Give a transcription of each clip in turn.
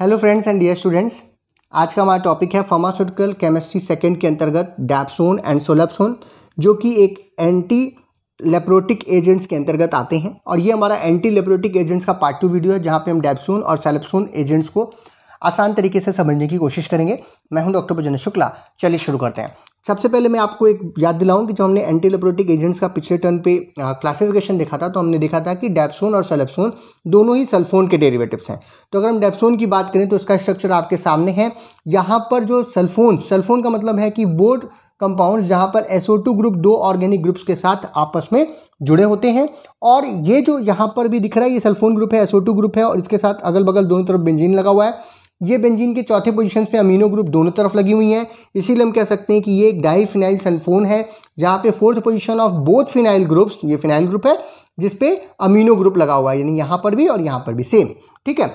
hello friends and dear students आज का हमारा टॉपिक है फार्मास्यूटिकल केमिस्ट्री सेकेंड के अंतर्गत डैप्सोन एंड सोलप्सोन जो कि एक एंटी लेप्रोटिक एजेंट्स के अंतर्गत आते हैं और ये हमारा एंटी लेप्रोटिक एजेंट्स का पार्ट टू वीडियो है जहाँ पे हम डैप्सोन और सेलेप्सोन एजेंट्स को आसान तरीके से समझने की कोशिश करेंगे मैं हूं डॉक्टर भजन शुक्ला चलिए शुरू करते हैं सबसे पहले मैं आपको एक याद दिलाऊं कि जो हमने एंटी लेप्रोटिक एजेंट्स का पिछले टर्न पे क्लासिफिकेशन देखा था तो हमने देखा था कि डेप्सोन और सेलेप्सोन दोनों ही सल्फोन के डेरिवेटिव्स हैं तो अगर हम डेप्सोन की बात करें तो उसका स्ट्रक्चर आपके सामने है यहाँ पर जो सल्फोन सल्फोन का मतलब है कि वो कंपाउंड जहाँ पर एसओ ग्रुप दो ऑर्गेनिक ग्रुप्स के साथ आपस में जुड़े होते हैं और ये जो यहाँ पर भी दिख रहा है ये सल्फोन ग्रुप है एसओ ग्रुप है और इसके साथ अगल बगल दोनों तरफ बेंजीन लगा हुआ है ये बेंजीन के चौथे पोजीशन पे अमीनो ग्रुप दोनों तरफ लगी हुई हैं इसीलिए हम कह सकते हैं कि ये एक डाई फिनाइल सल्फोन है जहाँ पे fourth position of both phenyl groups ये फिनाइल ग्रुप है जिसपे अमीनो ग्रुप लगा हुआ है यानी यहाँ पर भी और यहाँ पर भी सेम ठीक है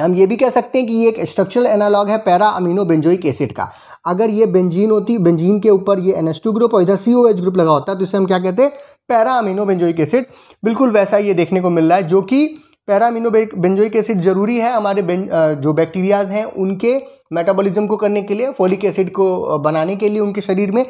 हम ये भी कह सकते हैं कि ये एक स्ट्रक्चरल एनालॉग है पैरा अमीनो बेंजोइक एसिड का अगर ये बेंजीन होती बेंजीन के ऊपर ये एन ग्रुप और इधर सी ग्रुप लगा होता है तो इसे हम क्या कहते हैं पैरा अमीनो बेंजोइक एसिड बिल्कुल वैसा ये देखने को मिल रहा है जो कि पैरामिनोबेक बेंजोइक एसिड जरूरी है हमारे जो बैक्टीरियाज हैं उनके मेटाबॉलिज्म को करने के लिए फोलिक एसिड को बनाने के लिए उनके शरीर में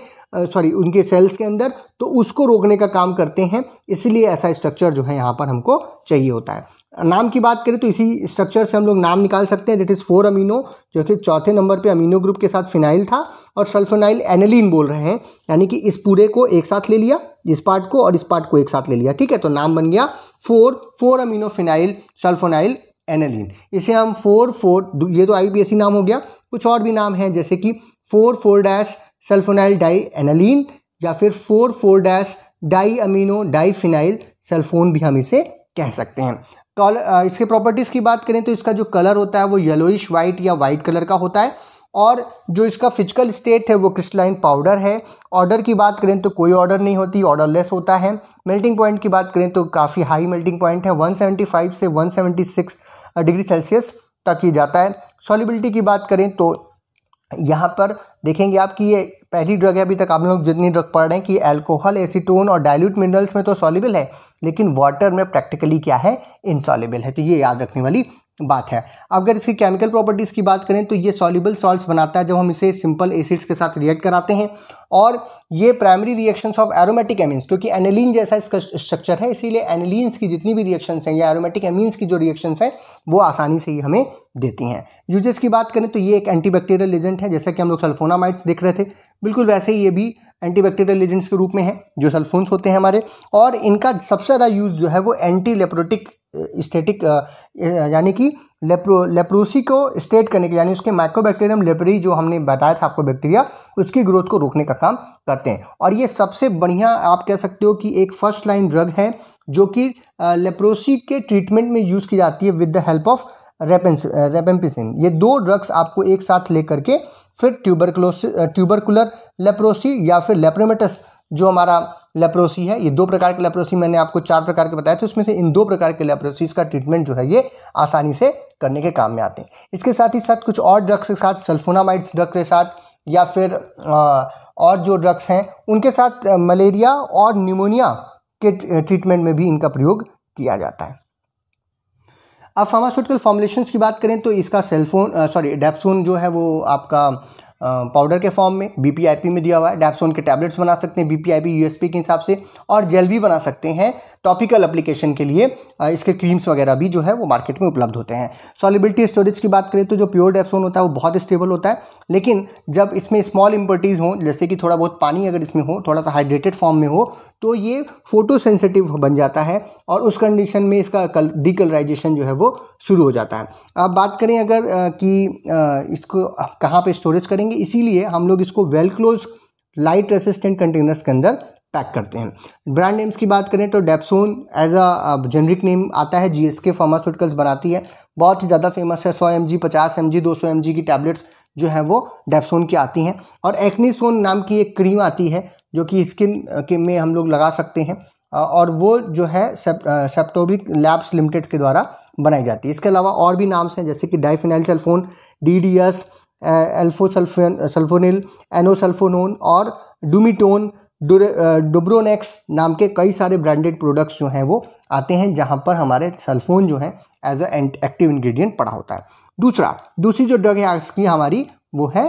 सॉरी उनके सेल्स के अंदर तो उसको रोकने का काम करते हैं इसलिए ऐसा स्ट्रक्चर जो है यहाँ पर हमको चाहिए होता है नाम की बात करें तो इसी स्ट्रक्चर से हम लोग नाम निकाल सकते हैं दैट इज़ फोर अमीनो जो कि चौथे नंबर पे अमीनो ग्रुप के साथ फिनाइल था और सल्फोनाइल एनिलीन बोल रहे हैं यानी कि इस पूरे को एक साथ ले लिया इस पार्ट को और इस पार्ट को एक साथ ले लिया ठीक है तो नाम बन गया four four aminophenyl sulphonyl aniline इसे हम फोर फोर ये तो आई e नाम हो गया कुछ और भी नाम है जैसे कि four four dash sulphonyl di aniline या फिर four four dash di amino di phenyl sulphone भी हम इसे कह सकते हैं कॉल तो, इसके प्रॉपर्टीज़ की बात करें तो इसका जो कलर होता है वो येलोइश वाइट या वाइट कलर का होता है और जो इसका फिजिकल स्टेट है वो क्रिस्टलाइन पाउडर है ऑर्डर की बात करें तो कोई ऑर्डर नहीं होती ऑर्डरलेस होता है मेल्टिंग पॉइंट की बात करें तो काफ़ी हाई मेल्टिंग पॉइंट है 175 से 176 डिग्री सेल्सियस तक ये जाता है सॉलिबिलिटी की बात करें तो यहाँ पर देखेंगे आप कि ये पहली ड्रग है अभी तक आप लोग जितनी ड्रग पढ़ रहे हैं कि एल्कोहल एसीटोन और डायल्यूट मिनरल्स में तो सॉलिबल है लेकिन वाटर में प्रैक्टिकली क्या है इनसॉलिबल है तो ये याद रखने वाली बात है अगर इसकी केमिकल प्रॉपर्टीज़ की बात करें तो ये सॉल्यूबल सॉल्ट्स बनाता है जब हम इसे सिंपल एसिड्स के साथ रिएक्ट कराते हैं और ये primary reactions of aromatic amines क्योंकि एनिलीन जैसा इसका स्ट्रक्चर है इसीलिए एनिलीन्स की जितनी भी रिएक्शंस हैं या एरोमेटिक एमीन्स की जो रिएक्शंस हैं वो आसानी से ही हमें देती हैं यूजेस की बात करें तो ये एक एंटीबैक्टीरियल एजेंट है जैसा कि हम लोग सल्फोनामाइड्स देख रहे थे बिल्कुल वैसे ही ये भी एंटीबैक्टीरियल एजेंट्स के रूप में है जो सल्फोन्स होते हैं हमारे और इनका सबसे ज़्यादा यूज़ जो है वो anti leprotic static uh, eh, यानी कि लेप्रो लेप्रोसी को स्टेट करने के यानी उसके माइक्रोबैक्टीरियम लेपरी जो हमने बताया था आपको बैक्टीरिया उसकी ग्रोथ को रोकने का काम करते हैं और ये सबसे बढ़िया आप कह सकते हो कि एक फर्स्ट लाइन ड्रग है जो कि लेप्रोसी uh, के ट्रीटमेंट में यूज़ की जाती है विद द हेल्प ऑफ रेपेंस रेपेम्पिसिन ये दो ड्रग्स आपको एक साथ लेकर के फिर ट्यूबरकुलोस ट्यूबरकुलर लेप्रोसी या फिर लेप्रोमेटस जो हमारा लेप्रोसी है ये दो प्रकार के लेप्रोसी मैंने आपको चार प्रकार के बताए थे उसमें से इन दो प्रकार के लेप्रोसीज का ट्रीटमेंट जो है ये आसानी से करने के काम में आते हैं इसके साथ ही साथ कुछ और ड्रग्स के साथ सल्फोनामाइड्स ड्रग के साथ या फिर और जो ड्रग्स हैं उनके साथ मलेरिया और निमोनिया के ट्रीटमेंट में भी इनका प्रयोग किया जाता है अब फार्मास्यूटिकल फॉर्मुलेशन की बात करें तो इसका सेलफोन सॉरी डेप्सोन जो है वो आपका पाउडर के फॉर्म में बीपीआईपी में दिया हुआ है डैप्सोन के टैबलेट्स बना सकते हैं बीपीआईपी यूएसपी के हिसाब से और जेल भी बना सकते हैं टॉपिकल एप्लीकेशन के लिए इसके क्रीम्स वगैरह भी जो है वो मार्केट में उपलब्ध होते हैं सॉलिबिलिटी स्टोरेज की बात करें तो जो प्योर डेप्सोन होता है वो बहुत स्टेबल होता है लेकिन जब इसमें स्मॉल इम्पर्टीज़ हों जैसे कि थोड़ा बहुत पानी अगर इसमें हो थोड़ा सा हाइड्रेटेड फॉर्म में हो तो ये फोटो सेंसिटिव बन जाता है और उस कंडीशन में इसका कल डिकलराइजेशन जो है वो शुरू हो जाता है अब बात करें अगर कि इसको कहाँ पे स्टोरेज करेंगे इसीलिए हम लोग इसको well close light resistant containers के अंदर पैक करते हैं ब्रांड नेम्स की बात करें तो dapsone as a generic name आता है जी एस के फार्मास्यूटिकल्स बनाती है बहुत ही ज़्यादा फेमस है सौ एम जी पचास एम जी दो सौ एम जी की टैबलेट्स जो है वो डेप्सोन की आती हैं और एक्नीसोन नाम की एक क्रीम आती है जो कि स्किन के में हम लोग लगा सकते हैं और वो जो है सेप, सेप्टोबिक लैब्स लिमिटेड के द्वारा बनाई जाती है इसके अलावा और भी नाम्स हैं जैसे कि diphenyl sulphone D D S एल्फोसल्फोन सल्फोनिल एनोसल्फोनोन और डुमिटोन डुब्रोनेक्स नाम के कई सारे ब्रांडेड प्रोडक्ट्स जो हैं वो आते हैं जहाँ पर हमारे सल्फोन जो है एज अ एक्टिव इन्ग्रीडियंट पड़ा होता है दूसरा दूसरी जो ड्रग है आज की हमारी वो है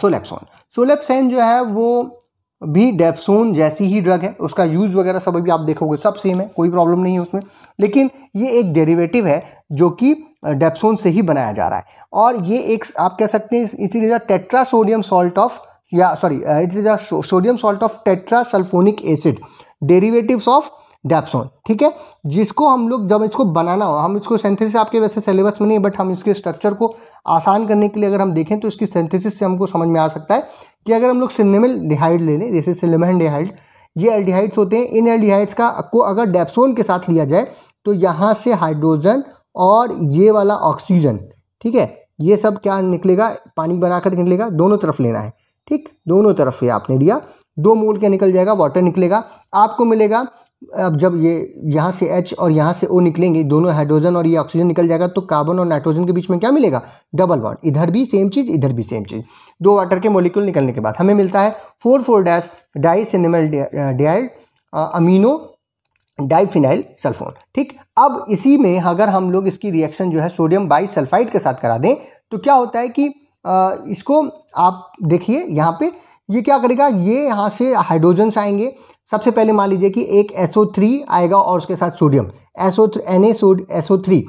सोलेप्सोन सोलेप्सोन जो है वो भी डेप्सोन जैसी ही ड्रग है उसका यूज़ वगैरह सब अभी आप देखोगे सब सेम है कोई प्रॉब्लम नहीं है उसमें लेकिन ये एक डेरिवेटिव है जो कि डेप्सोन से ही बनाया जा रहा है और ये एक आप कह सकते हैं इसी रिजा टेट्रा सोडियम सॉल्ट ऑफ या sorry it is a sodium salt of tetra sulphonic acid derivatives of dapsone ठीक है जिसको हम लोग जब इसको बनाना हो हम इसको सेंथेसिस आपके वैसे सिलेबस में नहीं है बट हम इसके स्ट्रक्चर को आसान करने के लिए अगर हम देखें तो इसकी सेंथेसिस से हमको समझ में आ सकता है कि अगर हम लोग सिनेमिल डिहाइड ले लें जैसे सिलेमहन डिहाइड ये एल्डिहाइड्स होते हैं इन एल्डिहाइड्स का को अगर डेप्सोन के साथ लिया जाए तो यहाँ से हाइड्रोजन और ये वाला ऑक्सीजन ठीक है ये सब क्या निकलेगा पानी बनाकर निकलेगा दोनों तरफ लेना है ठीक दोनों तरफ ये आपने लिया दो मोल क्या निकल जाएगा वाटर निकलेगा आपको मिलेगा अब जब ये यहाँ से H और यहाँ से O निकलेंगे दोनों हाइड्रोजन और ये ऑक्सीजन निकल जाएगा तो कार्बन और नाइट्रोजन के बीच में क्या मिलेगा डबल बॉन्ड इधर भी सेम चीज़ इधर भी सेम चीज़ दो वाटर के मोलिक्यूल निकलने के बाद हमें मिलता है फोर फोर डैश डाई सिनेमल डियाल अमीनो डाइफिनाइल सल्फोन ठीक अब इसी में अगर हम लोग इसकी रिएक्शन जो है सोडियम बाई सल्फाइड के साथ करा दें तो क्या होता है कि आ, uh, इसको आप देखिए यहाँ पर ये क्या करेगा ये यहाँ से हाइड्रोजन्स आएंगे सबसे पहले मान लीजिए कि एक SO3 आएगा और उसके साथ सोडियम एस ओ SO3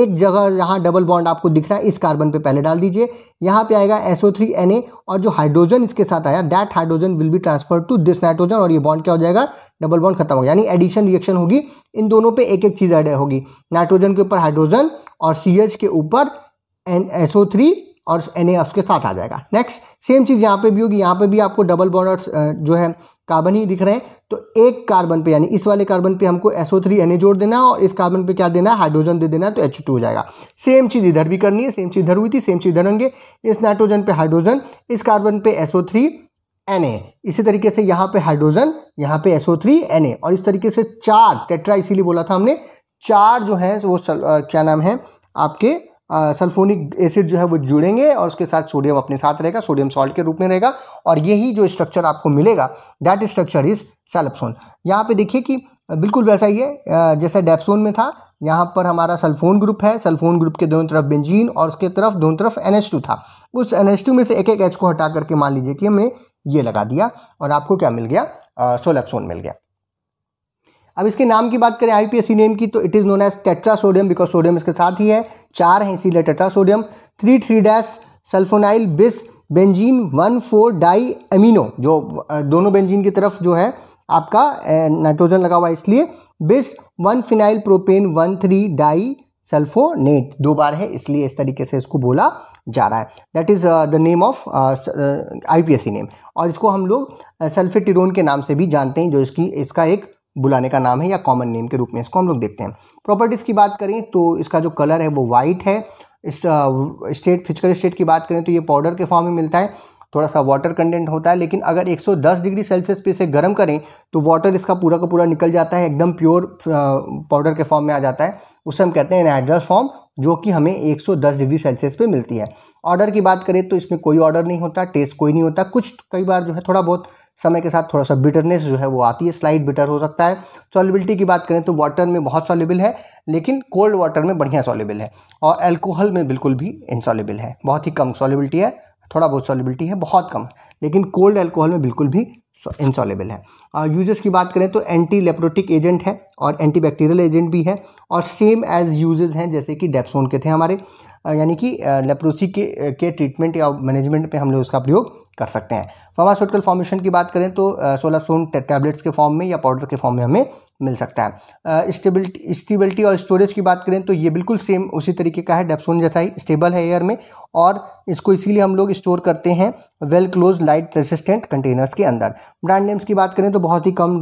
एक जगह यहाँ डबल बॉन्ड आपको दिख रहा है इस कार्बन पे पहले डाल दीजिए यहाँ पे आएगा SO3 Na और जो हाइड्रोजन इसके साथ आया that hydrogen will be transfer to this nitrogen और ये बॉन्ड क्या हो जाएगा डबल बॉन्ड खत्म हो गया यानी एडिशन रिएक्शन होगी इन दोनों पे एक एक चीज़ ऐड होगी नाइट्रोजन के ऊपर हाइड्रोजन और सी के ऊपर एन और एन उसके साथ आ जाएगा नेक्स्ट सेम चीज़ यहाँ पे भी होगी यहाँ पे भी आपको डबल बॉन्ड और जो है कार्बन ही दिख रहे हैं तो एक कार्बन पे यानी इस वाले कार्बन पे हमको एसओ थ्री एन जोड़ देना और इस कार्बन पे क्या देना है हाइड्रोजन दे देना तो एच टू हो जाएगा सेम चीज़ इधर भी करनी है सेम चीज़ इधर हुई थी सेम चीज़ इधर होंगे इस नाइट्रोजन पे हाइड्रोजन इस कार्बन पे एसओ थ्री एन ए इसी तरीके से यहाँ पे हाइड्रोजन यहाँ पे एसओ थ्री एन ए और इस तरीके से चार टेट्रा इसीलिए बोला था हमने चार जो है वो सल, आ, क्या नाम है आपके सल्फोनिक एसिड जो है वो जुड़ेंगे और उसके साथ सोडियम अपने साथ रहेगा सोडियम सॉल्ट के रूप में रहेगा और यही जो स्ट्रक्चर आपको मिलेगा दैट स्ट्रक्चर इज सैलप्सोन यहाँ पे देखिए कि बिल्कुल वैसा ही है जैसा डेप्सोन में था यहाँ पर हमारा सल्फोन ग्रुप है सल्फोन ग्रुप के दोनों तरफ बेंजीन और उसके तरफ दोनों तरफ एन था उस एन में से एक एक एच को हटा करके मान लीजिए कि हमें ये लगा दिया और आपको क्या मिल गया सोलेप्सोन मिल गया अब इसके नाम की बात करें सी नेम की तो it is known as tetra sodium because sodium इसके साथ ही है चार हैं इसीलिए tetra sodium three three dash sulphonyl bis benzene one four di amino जो दोनों बेंजीन की तरफ जो है आपका नाइट्रोजन लगा हुआ है इसलिए bis one phenyl propane one three di sulphonate दो बार है इसलिए इस तरीके से इसको बोला जा रहा है that is the name of I P S C name और इसको हम लोग सल्फेटिरोन के नाम से भी जानते हैं जो इसकी इसका एक बुलाने का नाम है या कॉमन नेम के रूप में इसको हम लोग देखते हैं प्रॉपर्टीज़ की बात करें तो इसका जो कलर है वो वाइट है इस स्टेट फिजिकल स्टेट की बात करें तो ये पाउडर के फॉर्म में मिलता है थोड़ा सा वाटर कंटेंट होता है लेकिन अगर 110 डिग्री सेल्सियस पे इसे गर्म करें तो वाटर इसका पूरा का पूरा निकल जाता है एकदम प्योर पाउडर के फॉर्म में आ जाता है उसे हम कहते हैं एनहाइड्रस फॉर्म जो कि हमें 110 डिग्री सेल्सियस पे मिलती है ऑर्डर की बात करें तो इसमें कोई ऑर्डर नहीं होता टेस्ट कोई नहीं होता कुछ कई बार जो है थोड़ा बहुत समय के साथ थोड़ा सा बिटरनेस जो है वो आती है स्लाइड बिटर हो सकता है सॉलिबिलिटी की बात करें तो वाटर में बहुत सॉलिबल है लेकिन कोल्ड वाटर में बढ़िया सॉलिबल है और एल्कोहल में बिल्कुल भी इनसॉलिबल है बहुत ही कम सॉलिबिलिटी है थोड़ा बहुत सॉलिबिलिटी है बहुत कम लेकिन कोल्ड एल्कोहल में बिल्कुल भी इंसॉलेबल है यूजेस uh, की बात करें तो एंटी लेप्रोटिक एजेंट है और एंटी बैक्टीरियल एजेंट भी है और सेम एज यूजेस हैं जैसे कि डेप्सोन के थे हमारे uh, यानी कि लेप्रोसी uh, के के ट्रीटमेंट या मैनेजमेंट पे हम लोग उसका प्रयोग कर सकते हैं फार्मास्यूटिकल फॉर्मेशन की बात करें तो सोलह सोन टैबलेट्स के फॉर्म में या पाउडर के फॉर्म में हमें मिल सकता है स्टेबिलिटी स्टेबिलिटी और स्टोरेज की बात करें तो ये बिल्कुल सेम उसी तरीके का है डेप्सोन जैसा ही स्टेबल है एयर में और इसको इसीलिए हम लोग स्टोर करते हैं well close light resistant containers के अंदर ब्रांड नेम्स की बात करें तो बहुत ही कम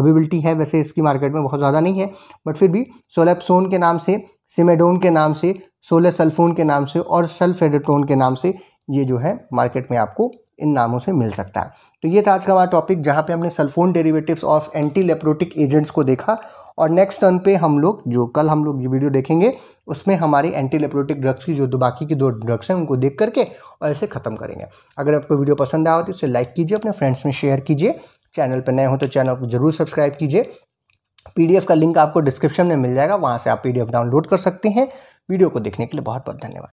अवेबिलिटी है वैसे इसकी मार्केट में बहुत ज़्यादा नहीं है बट फिर भी सोलेप्सोन के नाम से सिमेडोन के नाम से सोलह सल्फोन के नाम से और सल्फेडेटोन के नाम से ये जो है मार्केट में आपको इन नामों से मिल सकता है तो ये था आज का हमारा टॉपिक जहाँ पे हमने sulphone derivatives of anti leprotic agents को देखा और नेक्स्ट टर्न पे हम लोग जो कल हम लोग ये वीडियो देखेंगे उसमें हमारी एंटी लेप्रोटिक ड्रग्स की जो दो बाकी की दो ड्रग्स हैं उनको देख करके और ऐसे ख़त्म करेंगे अगर आपको वीडियो पसंद आया हो तो इसे लाइक कीजिए अपने फ्रेंड्स में शेयर कीजिए चैनल पर नए हो तो चैनल को जरूर सब्सक्राइब कीजिए पीडीएफ का लिंक आपको डिस्क्रिप्शन में मिल जाएगा वहाँ से आप पीडीएफ डाउनलोड कर सकते हैं वीडियो को देखने के लिए बहुत बहुत धन्यवाद